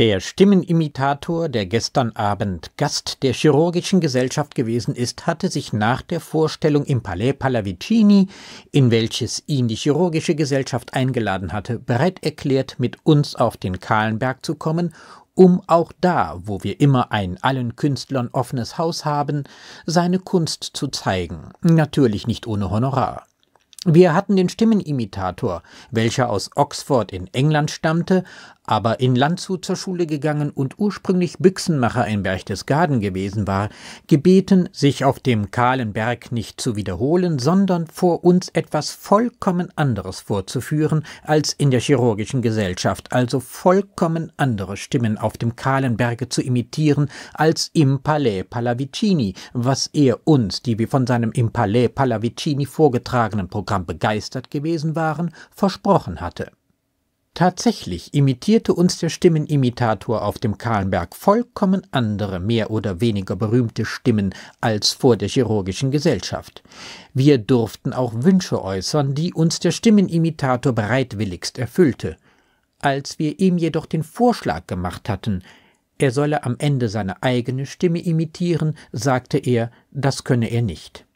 Der Stimmenimitator, der gestern Abend Gast der Chirurgischen Gesellschaft gewesen ist, hatte sich nach der Vorstellung im Palais Pallavicini, in welches ihn die Chirurgische Gesellschaft eingeladen hatte, bereit erklärt, mit uns auf den Kahlenberg zu kommen, um auch da, wo wir immer ein allen Künstlern offenes Haus haben, seine Kunst zu zeigen, natürlich nicht ohne Honorar. Wir hatten den Stimmenimitator, welcher aus Oxford in England stammte, aber in Landshut zur Schule gegangen und ursprünglich Büchsenmacher in Berchtesgaden gewesen war, gebeten, sich auf dem kahlen Berg nicht zu wiederholen, sondern vor uns etwas vollkommen anderes vorzuführen als in der chirurgischen Gesellschaft, also vollkommen andere Stimmen auf dem kahlen Berge zu imitieren als im Palais Pallavicini, was er uns, die wir von seinem im Palais Pallavicini vorgetragenen Programm begeistert gewesen waren, versprochen hatte. Tatsächlich imitierte uns der Stimmenimitator auf dem Kahlenberg vollkommen andere, mehr oder weniger berühmte Stimmen als vor der chirurgischen Gesellschaft. Wir durften auch Wünsche äußern, die uns der Stimmenimitator bereitwilligst erfüllte. Als wir ihm jedoch den Vorschlag gemacht hatten, er solle am Ende seine eigene Stimme imitieren, sagte er, das könne er nicht.